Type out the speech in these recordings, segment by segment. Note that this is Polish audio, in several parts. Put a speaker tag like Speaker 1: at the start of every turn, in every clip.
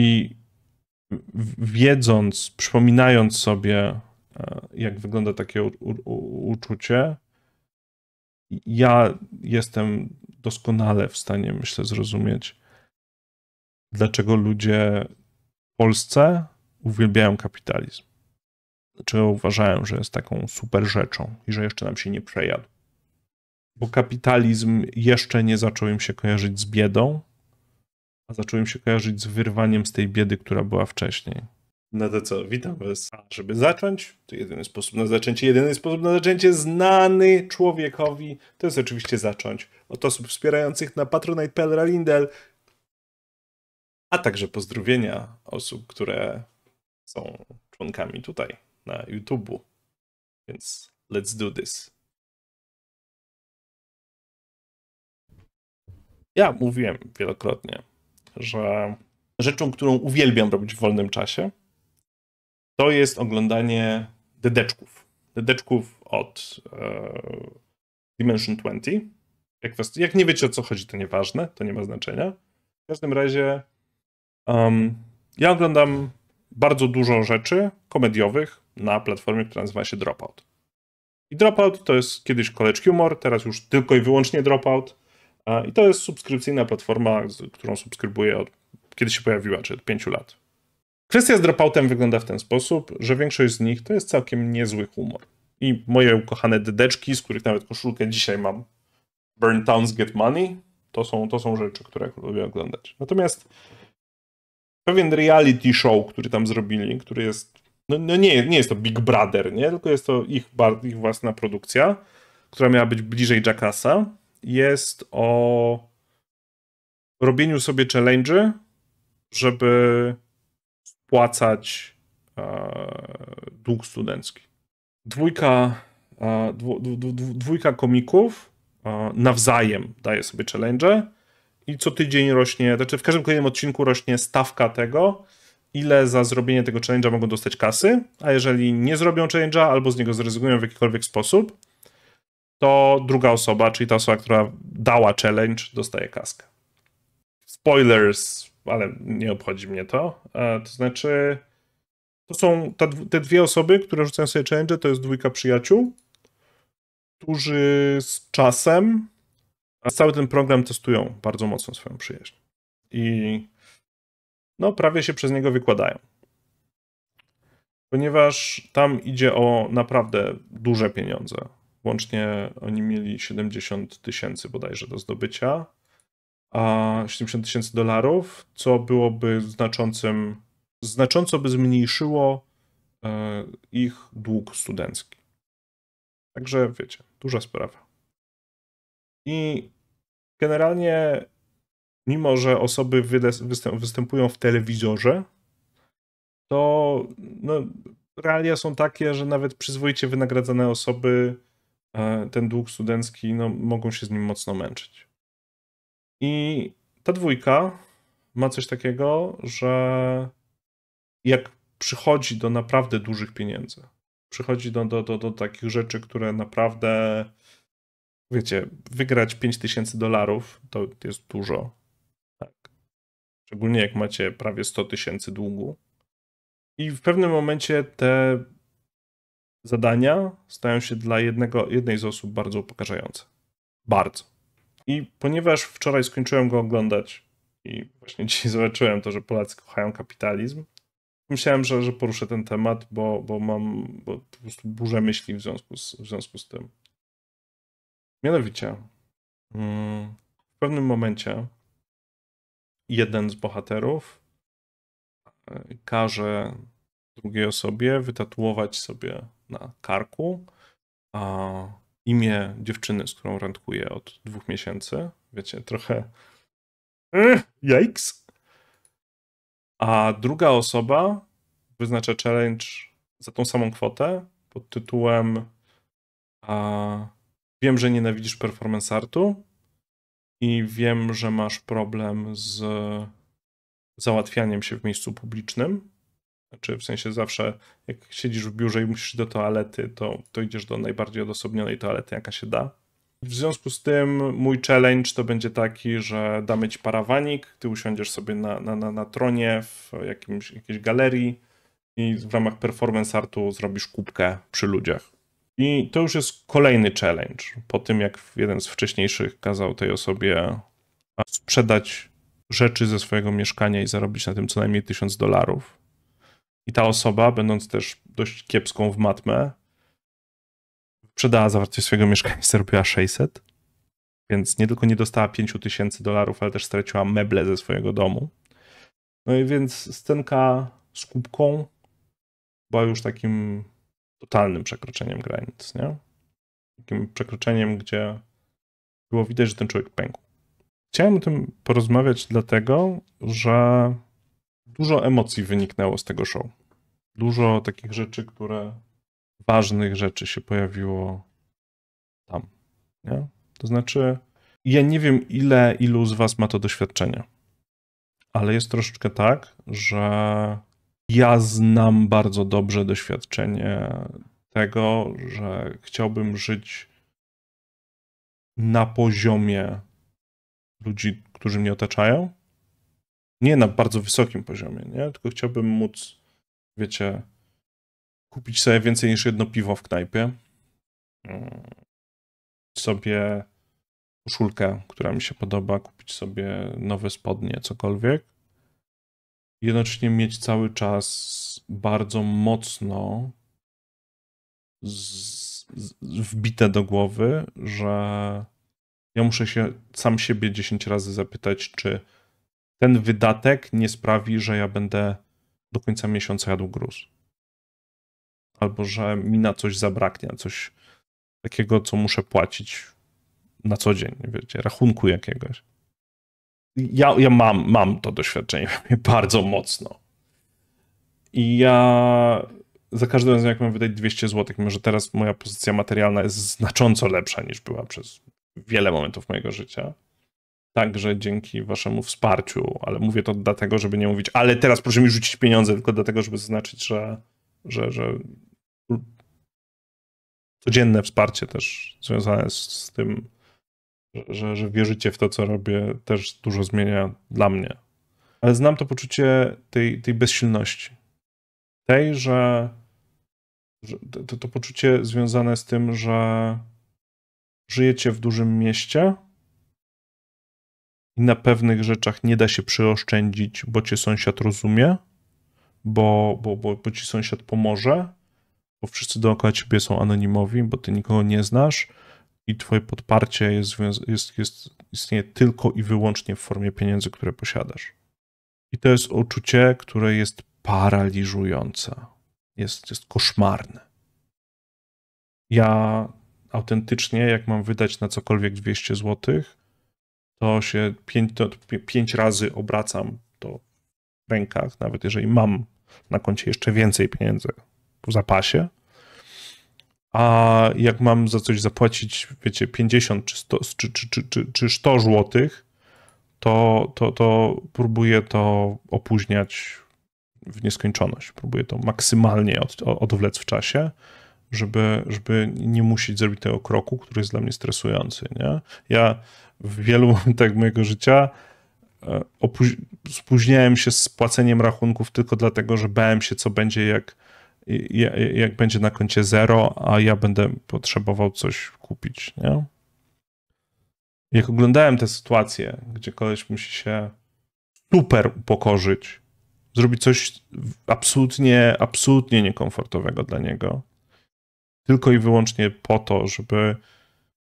Speaker 1: I wiedząc, przypominając sobie, e, jak wygląda takie u, u, uczucie, ja jestem doskonale w stanie, myślę, zrozumieć, dlaczego ludzie w Polsce uwielbiają kapitalizm. Dlaczego uważają, że jest taką super rzeczą i że jeszcze nam się nie przejadł. Bo kapitalizm jeszcze nie zaczął im się kojarzyć z biedą, a zacząłem się kojarzyć z wyrwaniem z tej biedy, która była wcześniej. No to co, witam was. A żeby zacząć, to jedyny sposób na zaczęcie, jedyny sposób na zaczęcie znany człowiekowi, to jest oczywiście zacząć od osób wspierających na patronite.pl Ralindel, a także pozdrowienia osób, które są członkami tutaj na YouTube'u. Więc let's do this. Ja mówiłem wielokrotnie, że rzeczą, którą uwielbiam robić w wolnym czasie, to jest oglądanie dedeczków. Dedeczków od e, Dimension 20. Jak, was, jak, nie wiecie o co chodzi, to nieważne, to nie ma znaczenia. W każdym razie um, ja oglądam bardzo dużo rzeczy komediowych na platformie, która nazywa się Dropout. I Dropout to jest kiedyś College Humor, teraz już tylko i wyłącznie Dropout. I to jest subskrypcyjna platforma, którą subskrybuję od kiedy się pojawiła, czy od pięciu lat. Kwestia z dropoutem wygląda w ten sposób, że większość z nich to jest całkiem niezły humor. I moje ukochane dedeczki, z których nawet koszulkę dzisiaj mam, Burn Towns Get Money, to są, to są rzeczy, które lubię oglądać. Natomiast pewien reality show, który tam zrobili, który jest, no, no nie, nie jest to Big Brother, nie? tylko jest to ich, ich własna produkcja, która miała być bliżej Jackassa, jest o robieniu sobie challenge'y, żeby spłacać e, dług studencki. Dwójka, e, dwójka komików e, nawzajem daje sobie challenge i co tydzień rośnie, znaczy w każdym kolejnym odcinku rośnie stawka tego, ile za zrobienie tego challenge'a mogą dostać kasy, a jeżeli nie zrobią challenge'a albo z niego zrezygnują w jakikolwiek sposób, to druga osoba, czyli ta osoba, która dała challenge, dostaje kaskę. Spoilers, ale nie obchodzi mnie to. E, to znaczy, to są te dwie osoby, które rzucają sobie challenge, to jest dwójka przyjaciół, którzy z czasem cały ten program testują bardzo mocno swoją przyjaźń. I no, prawie się przez niego wykładają. Ponieważ tam idzie o naprawdę duże pieniądze Łącznie oni mieli 70 tysięcy bodajże do zdobycia, a 70 tysięcy dolarów, co byłoby znaczącym, znacząco by zmniejszyło e, ich dług studencki. Także wiecie, duża sprawa. I generalnie, mimo że osoby występują w telewizorze, to no, realia są takie, że nawet przyzwoicie wynagradzane osoby E, ten dług studencki, no, mogą się z nim mocno męczyć. I ta dwójka ma coś takiego, że jak przychodzi do naprawdę dużych pieniędzy, przychodzi do, do, do, do takich rzeczy, które naprawdę, wiecie, wygrać 5000 dolarów to jest dużo. Tak. Szczególnie jak macie prawie 100 tysięcy długu. I w pewnym momencie te zadania stają się dla jednego, jednej z osób bardzo upokarzające. Bardzo. I ponieważ wczoraj skończyłem go oglądać i właśnie dzisiaj zobaczyłem to, że Polacy kochają kapitalizm, myślałem, że, że poruszę ten temat, bo, bo mam bo po prostu burzę myśli w związku z, w związku z tym. Mianowicie, mm, w pewnym momencie jeden z bohaterów e, każe drugiej osobie wytatuować sobie na karku. A imię dziewczyny, z którą randkuję od dwóch miesięcy. Wiecie, trochę. Eh, yikes. A druga osoba wyznacza challenge za tą samą kwotę pod tytułem a, Wiem, że nienawidzisz performance artu i wiem, że masz problem z załatwianiem się w miejscu publicznym znaczy, w sensie zawsze, jak siedzisz w biurze i musisz do toalety, to, to idziesz do najbardziej odosobnionej toalety, jaka się da. W związku z tym mój challenge to będzie taki, że damy ci parawanik, ty usiądziesz sobie na, na, na, na tronie w jakimś, jakiejś galerii i w ramach performance artu zrobisz kubkę przy ludziach. I to już jest kolejny challenge. Po tym, jak jeden z wcześniejszych kazał tej osobie sprzedać rzeczy ze swojego mieszkania i zarobić na tym co najmniej 1000 dolarów, i ta osoba, będąc też dość kiepską w matmę, sprzedała zawartość swojego mieszkania i zarobiła 600. Więc nie tylko nie dostała 5000 dolarów, ale też straciła meble ze swojego domu. No i więc scenka z kubką była już takim totalnym przekroczeniem granic, nie? Takim przekroczeniem, gdzie było widać, że ten człowiek pękł. Chciałem o tym porozmawiać dlatego, że dużo emocji wyniknęło z tego show. Dużo takich rzeczy, które ważnych rzeczy się pojawiło tam. Nie? To znaczy, ja nie wiem, ile ilu z Was ma to doświadczenie, ale jest troszeczkę tak, że ja znam bardzo dobrze doświadczenie tego, że chciałbym żyć na poziomie ludzi, którzy mnie otaczają, nie na bardzo wysokim poziomie, nie? Tylko chciałbym móc, wiecie, kupić sobie więcej niż jedno piwo w knajpie, sobie koszulkę, która mi się podoba, kupić sobie nowe spodnie, cokolwiek. Jednocześnie mieć cały czas bardzo mocno z, z, wbite do głowy, że ja muszę się sam siebie 10 razy zapytać, czy ten wydatek nie sprawi, że ja będę do końca miesiąca jadł gruz. Albo że mi na coś zabraknie, coś takiego, co muszę płacić na co dzień, wiecie, rachunku jakiegoś. Ja, ja mam, mam to doświadczenie bardzo mocno. I ja za każdym razem, jak mam wydać 200 zł, mimo że teraz moja pozycja materialna jest znacząco lepsza niż była przez wiele momentów mojego życia, także dzięki waszemu wsparciu, ale mówię to dlatego, żeby nie mówić, ale teraz proszę mi rzucić pieniądze, tylko dlatego, żeby zaznaczyć, że, że, że codzienne wsparcie też związane z tym, że, że wierzycie w to, co robię, też dużo zmienia dla mnie. Ale znam to poczucie tej, tej bezsilności. Tej, że, że to, to poczucie związane z tym, że żyjecie w dużym mieście, i na pewnych rzeczach nie da się przyoszczędzić, bo cię sąsiad rozumie, bo, bo, bo, bo ci sąsiad pomoże, bo wszyscy dookoła ciebie są anonimowi, bo ty nikogo nie znasz i twoje podparcie jest, jest, jest, istnieje tylko i wyłącznie w formie pieniędzy, które posiadasz. I to jest uczucie, które jest paraliżujące, jest, jest koszmarne. Ja autentycznie, jak mam wydać na cokolwiek 200 złotych, to się pięć, to pięć razy obracam to w rękach, nawet jeżeli mam na koncie jeszcze więcej pieniędzy w zapasie. A jak mam za coś zapłacić, wiecie, 50 czy, 100, czy, czy, czy, czy, czy 100 złotych, to, to, to próbuję to opóźniać w nieskończoność. Próbuję to maksymalnie od, odwlec w czasie żeby, żeby nie musieć zrobić tego kroku, który jest dla mnie stresujący. Nie? Ja w wielu momentach mojego życia e, spóźniałem się z płaceniem rachunków tylko dlatego, że bałem się, co będzie, jak, jak będzie na koncie zero, a ja będę potrzebował coś kupić. Nie? Jak oglądałem te sytuacje, gdzie koleś musi się super upokorzyć, zrobić coś absolutnie, absolutnie niekomfortowego dla niego, tylko i wyłącznie po to, żeby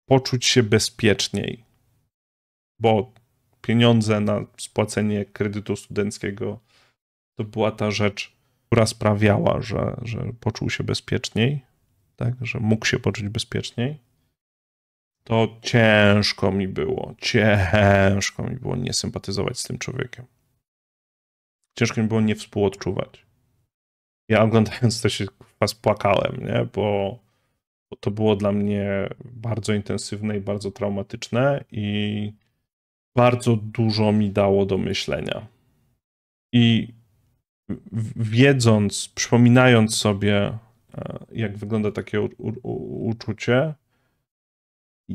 Speaker 1: poczuć się bezpieczniej, bo pieniądze na spłacenie kredytu studenckiego to była ta rzecz, która sprawiała, że, że poczuł się bezpieczniej, tak, że mógł się poczuć bezpieczniej. To ciężko mi było, ciężko mi było nie sympatyzować z tym człowiekiem. Ciężko mi było nie współodczuwać. Ja oglądając to się płakałem, nie? Bo bo to było dla mnie bardzo intensywne i bardzo traumatyczne i bardzo dużo mi dało do myślenia. I wiedząc, przypominając sobie, e, jak wygląda takie u, u, uczucie,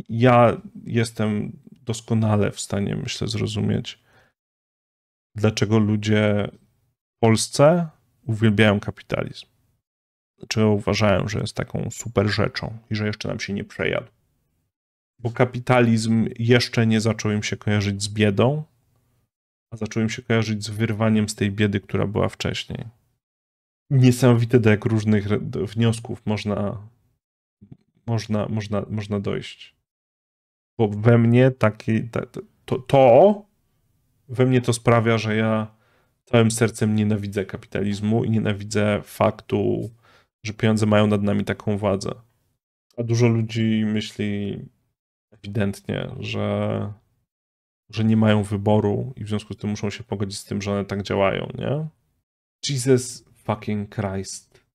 Speaker 1: ja jestem doskonale w stanie, myślę, zrozumieć, dlaczego ludzie w Polsce uwielbiają kapitalizm czego uważałem, że jest taką super rzeczą i że jeszcze nam się nie przejadł. Bo kapitalizm jeszcze nie zaczął im się kojarzyć z biedą, a zaczął im się kojarzyć z wyrwaniem z tej biedy, która była wcześniej. Niesamowite, do jak różnych wniosków można, można, można, można dojść. Bo we mnie taki, to, to we mnie to sprawia, że ja całym sercem nienawidzę kapitalizmu i nienawidzę faktu że pieniądze mają nad nami taką władzę. A dużo ludzi myśli ewidentnie, że, że nie mają wyboru i w związku z tym muszą się pogodzić z tym, że one tak działają, nie? Jesus fucking Christ.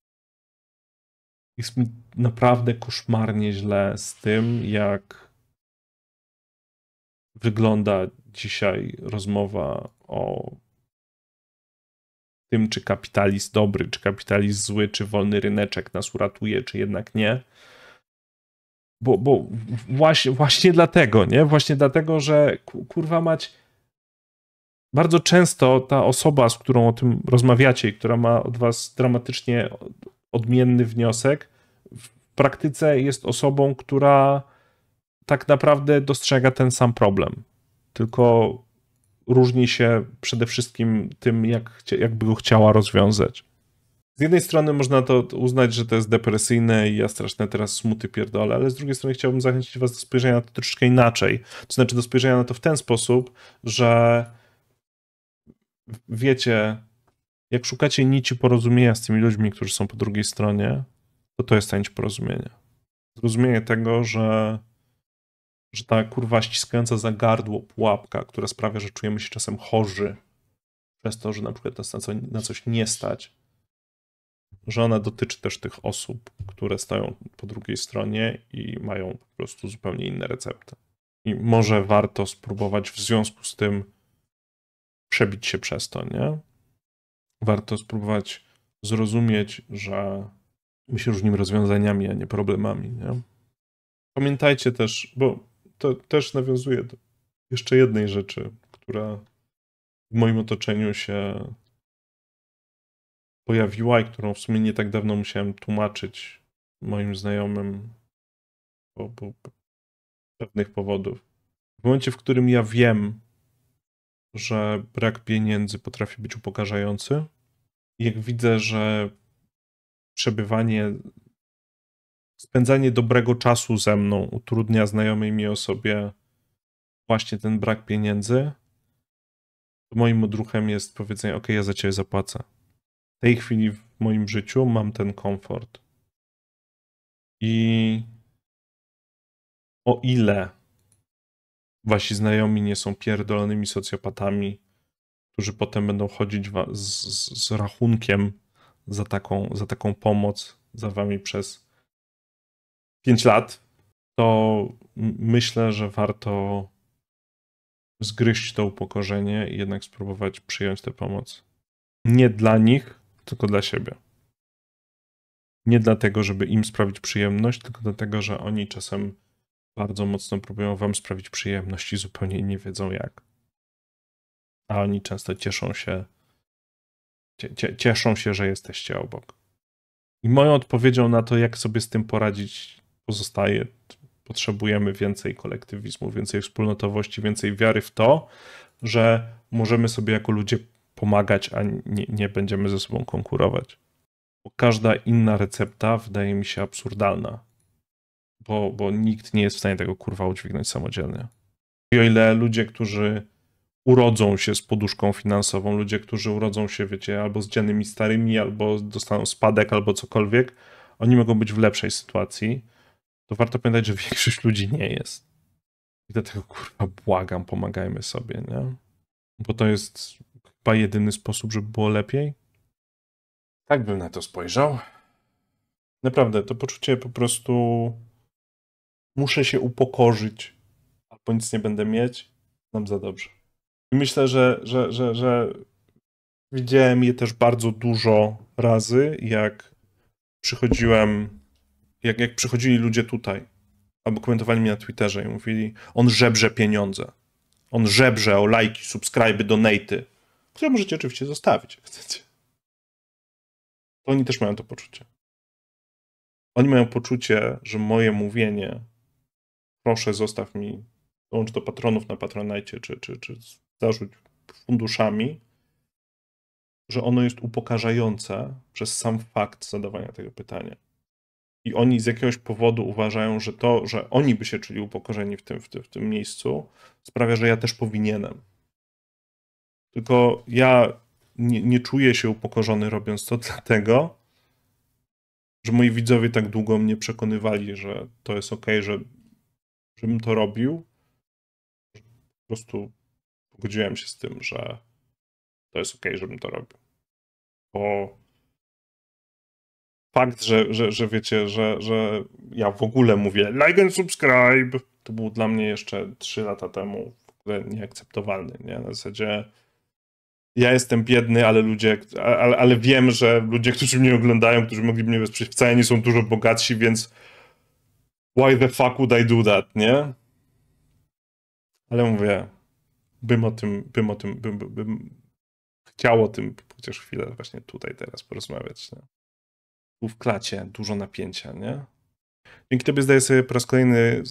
Speaker 1: Jest mi naprawdę koszmarnie źle z tym, jak wygląda dzisiaj rozmowa o tym, czy kapitalizm dobry, czy kapitalizm zły, czy wolny ryneczek nas uratuje, czy jednak nie. Bo, bo właśnie, właśnie dlatego, nie? Właśnie dlatego, że kurwa mać, bardzo często ta osoba, z którą o tym rozmawiacie i która ma od was dramatycznie odmienny wniosek, w praktyce jest osobą, która tak naprawdę dostrzega ten sam problem. Tylko różni się przede wszystkim tym, jak, jakby go chciała rozwiązać. Z jednej strony można to uznać, że to jest depresyjne i ja straszne teraz smuty pierdolę, ale z drugiej strony chciałbym zachęcić was do spojrzenia na to troszeczkę inaczej. To znaczy do spojrzenia na to w ten sposób, że wiecie, jak szukacie nici porozumienia z tymi ludźmi, którzy są po drugiej stronie, to to jest ta nić porozumienia. Zrozumienie tego, że że ta kurwa ściskająca za gardło pułapka, która sprawia, że czujemy się czasem chorzy przez to, że na przykład nas na, co, na coś nie stać, że ona dotyczy też tych osób, które stoją po drugiej stronie i mają po prostu zupełnie inne recepty. I może warto spróbować w związku z tym przebić się przez to, nie? Warto spróbować zrozumieć, że my się różnimy rozwiązaniami, a nie problemami, nie? Pamiętajcie też, bo to też nawiązuje do jeszcze jednej rzeczy, która w moim otoczeniu się pojawiła i którą w sumie nie tak dawno musiałem tłumaczyć moim znajomym z pewnych powodów. W momencie, w którym ja wiem, że brak pieniędzy potrafi być upokarzający, jak widzę, że przebywanie spędzanie dobrego czasu ze mną utrudnia znajomej mi osobie właśnie ten brak pieniędzy, to moim odruchem jest powiedzenie, ok, ja za ciebie zapłacę. W tej chwili w moim życiu mam ten komfort. I o ile wasi znajomi nie są pierdolonymi socjopatami, którzy potem będą chodzić z, z, z rachunkiem za taką, za taką pomoc za wami przez 5 lat, to myślę, że warto zgryźć to upokorzenie i jednak spróbować przyjąć tę pomoc. Nie dla nich, tylko dla siebie. Nie dlatego, żeby im sprawić przyjemność, tylko dlatego, że oni czasem bardzo mocno próbują wam sprawić przyjemność i zupełnie nie wiedzą jak. A oni często cieszą się, cieszą się, że jesteście obok. I moją odpowiedzią na to, jak sobie z tym poradzić, pozostaje. Potrzebujemy więcej kolektywizmu, więcej wspólnotowości, więcej wiary w to, że możemy sobie jako ludzie pomagać, a nie, nie będziemy ze sobą konkurować. Bo każda inna recepta wydaje mi się absurdalna, bo, bo nikt nie jest w stanie tego kurwa udźwignąć samodzielnie. I o ile ludzie, którzy urodzą się z poduszką finansową, ludzie, którzy urodzą się, wiecie, albo z dziennymi starymi, albo dostaną spadek, albo cokolwiek, oni mogą być w lepszej sytuacji to warto pamiętać, że większość ludzi nie jest. I dlatego kurwa błagam, pomagajmy sobie, nie? Bo to jest chyba jedyny sposób, żeby było lepiej. Tak bym na to spojrzał. Naprawdę, to poczucie po prostu muszę się upokorzyć, albo nic nie będę mieć, nam za dobrze. I myślę, że, że, że, że widziałem je też bardzo dużo razy, jak przychodziłem jak, jak przychodzili ludzie tutaj, albo komentowali mnie na Twitterze i mówili, on żebrze pieniądze. On żebrze o lajki, subskryby, donaty, które możecie oczywiście zostawić, jak chcecie. To oni też mają to poczucie. Oni mają poczucie, że moje mówienie proszę zostaw mi, dołącz do patronów na Patronite, czy, czy, czy zarzuć funduszami, że ono jest upokarzające przez sam fakt zadawania tego pytania i oni z jakiegoś powodu uważają, że to, że oni by się czuli upokorzeni w tym, w tym, w tym miejscu, sprawia, że ja też powinienem. Tylko ja nie, nie czuję się upokorzony robiąc to dlatego, że moi widzowie tak długo mnie przekonywali, że to jest ok, że żebym to robił. Po prostu pogodziłem się z tym, że to jest ok, żebym to robił. Bo fakt, że, że, że wiecie, że, że ja w ogóle mówię like and subscribe, to był dla mnie jeszcze 3 lata temu w ogóle nieakceptowalny, nie? Na zasadzie ja jestem biedny, ale ludzie, ale, ale wiem, że ludzie, którzy mnie oglądają, którzy mogliby mnie wesprzeć, wcale nie są dużo bogatsi, więc why the fuck would I do that, nie? Ale mówię, bym o tym, bym o tym, bym, bym, bym chciał o tym chociaż chwilę właśnie tutaj teraz porozmawiać, nie? w klacie dużo napięcia, nie? Dzięki tobie zdaję sobie po raz kolejny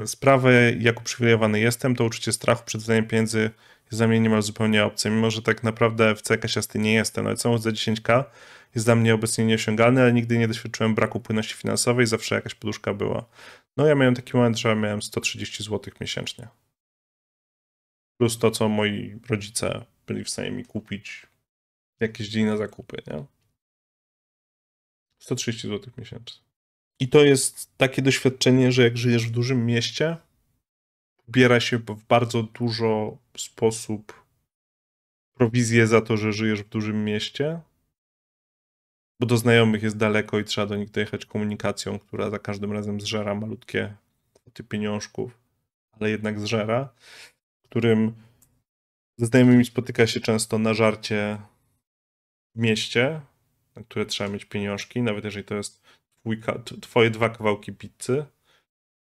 Speaker 1: e, sprawę, jak uprzywilejowany jestem. To uczucie strachu przed wydaniem pieniędzy jest dla mnie niemal zupełnie obce, mimo że tak naprawdę w CKS-ty nie jestem. Nawet samochód za 10k jest dla mnie obecnie nieosiągalny, ale nigdy nie doświadczyłem braku płynności finansowej, zawsze jakaś poduszka była. No ja miałem taki moment, że miałem 130 zł miesięcznie. Plus to, co moi rodzice byli w stanie mi kupić jakieś dzień na zakupy, nie? 130 zł miesięcznie. I to jest takie doświadczenie, że jak żyjesz w dużym mieście, biera się w bardzo dużo sposób prowizję za to, że żyjesz w dużym mieście, bo do znajomych jest daleko i trzeba do nich dojechać komunikacją, która za każdym razem zżera malutkie kwoty pieniążków, ale jednak zżera, którym ze znajomymi spotyka się często na żarcie w mieście, na które trzeba mieć pieniążki, nawet jeżeli to jest twój, twoje dwa kawałki pizzy.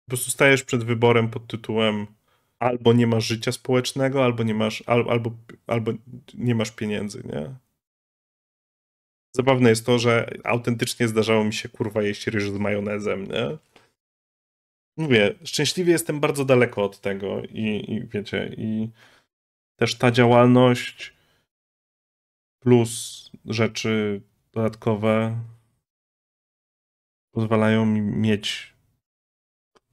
Speaker 1: Po prostu stajesz przed wyborem pod tytułem albo nie masz życia społecznego, albo nie masz, albo, albo nie masz pieniędzy, nie? Zabawne jest to, że autentycznie zdarzało mi się kurwa jeść ryż z majonezem, nie? Mówię, szczęśliwie jestem bardzo daleko od tego i, i wiecie, i też ta działalność plus rzeczy dodatkowe pozwalają mi mieć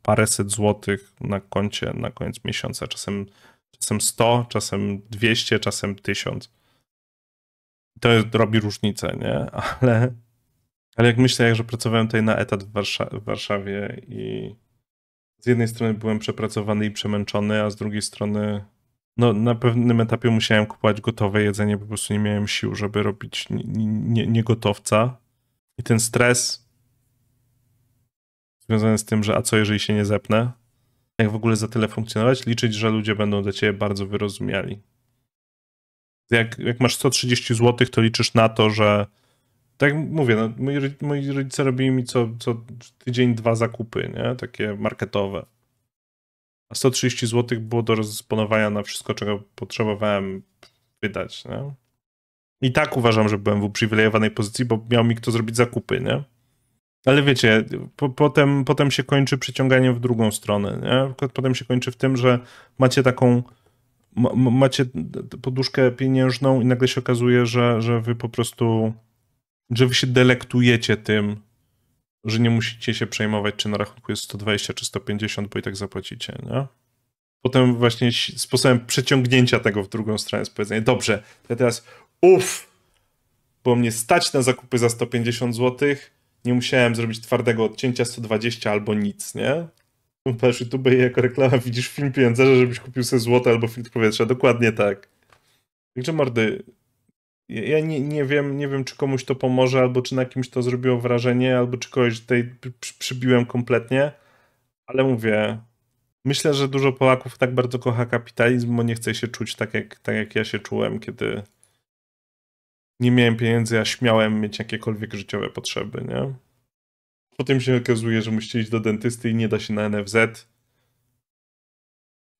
Speaker 1: paręset złotych na koncie na koniec miesiąca. Czasem, czasem 100, czasem 200, czasem 1000. To robi różnicę, nie? Ale, ale jak myślę, jak że pracowałem tutaj na etat w, Warsza- w Warszawie i z jednej strony byłem przepracowany i przemęczony, a z drugiej strony no, na pewnym etapie musiałem kupować gotowe jedzenie, po prostu nie miałem sił, żeby robić niegotowca. Nie, nie I ten stres związany z tym, że a co jeżeli się nie zepnę, jak w ogóle za tyle funkcjonować, liczyć, że ludzie będą dla ciebie bardzo wyrozumiali. Jak, jak masz 130 zł, to liczysz na to, że tak mówię, no, moi, moi rodzice robili mi co, co tydzień dwa zakupy, nie? Takie marketowe a 130 zł było do rozdysponowania na wszystko, czego potrzebowałem wydać, nie? I tak uważam, że byłem w uprzywilejowanej pozycji, bo miał mi kto zrobić zakupy, nie? Ale wiecie, po, potem, potem się kończy przyciąganiem w drugą stronę, nie? Potem się kończy w tym, że macie taką macie poduszkę pieniężną i nagle się okazuje, że, że wy po prostu że wy się delektujecie tym, że nie musicie się przejmować, czy na rachunku jest 120 czy 150, bo i tak zapłacicie, nie? Potem właśnie sposobem przeciągnięcia tego w drugą stronę jest powiedzenie, dobrze, ja teraz uff, bo mnie stać na zakupy za 150 zł, nie musiałem zrobić twardego odcięcia 120 albo nic, nie? No, patrz YouTube i jako reklama widzisz film pieniądze, żebyś kupił sobie złoto albo filtr powietrza, dokładnie tak. Także mordy, ja nie, nie, wiem, nie wiem, czy komuś to pomoże, albo czy na kimś to zrobiło wrażenie, albo czy kogoś tutaj przybiłem kompletnie, ale mówię, myślę, że dużo Polaków tak bardzo kocha kapitalizm, bo nie chce się czuć tak jak, tak jak ja się czułem, kiedy nie miałem pieniędzy, a śmiałem mieć jakiekolwiek życiowe potrzeby, nie? Potem się okazuje, że musicie iść do dentysty i nie da się na NFZ.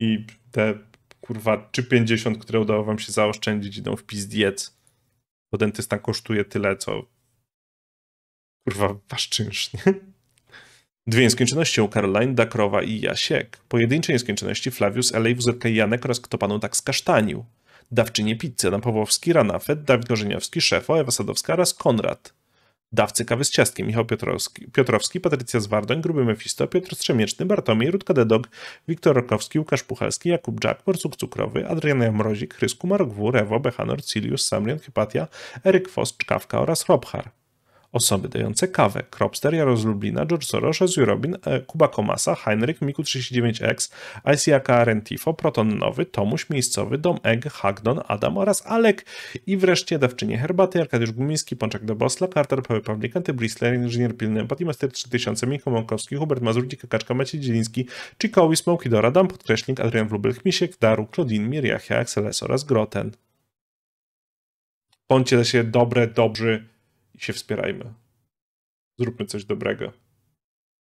Speaker 1: I te kurwa czy które udało wam się zaoszczędzić, idą w pizdiec bo dentysta kosztuje tyle, co kurwa wasz czynsz, nie? Dwie nieskończoności Caroline, Dakrowa i Jasiek. Pojedyncze nieskończoności Flavius, Elej, WZK i Janek oraz kto panu tak skasztanił. Dawczynie pizzy, Adam Pawłowski, Ranafet, Dawid Gorzeniowski, Szefo, Ewa Sadowska oraz Konrad. Dawcy kawy z ciastkiem Michał Piotrowski, Piotrowski Patrycja Zwardoń, Gruby Mefisto, Piotr Strzemieczny, Bartomiej, Rutka Dedog, Wiktor Rokowski, Łukasz Puchalski, Jakub Jack, Porcuk Cukrowy, Adrian Jamrozik, Krysku, Marok W, Rewo, Bechanor, Cilius, Samrian, Hypatia, Eryk Fos, Czkawka oraz Robhar. Osoby dające kawę. Kropster, Jaros Lublina, George Soros, Ozu Robin, e, Kuba Komasa, Heinrich, Miku39X, ICAKR, Rentifo, Proton Nowy, Tomuś Miejscowy, Dom Egg, Hagdon, Adam oraz Alek i wreszcie Dawczynie Herbaty, Arkadiusz Gumiński, Pączek do Bosla, Carter, Paweł Pawlikanty, Brisler, Inżynier Pilny, Empathy Master 3000, Michał Mąkowski, Hubert Mazurczyk, Kaczka, Maciej Dzieliński, Chikowi, Smoki Dora, Dam, Podkreśnik, Adrian Wlubel, Misiek, Daru, Klodin, Miriachia, Exceles oraz Groten. Bądźcie się dobre, dobrzy, i się wspierajmy. Zróbmy coś dobrego.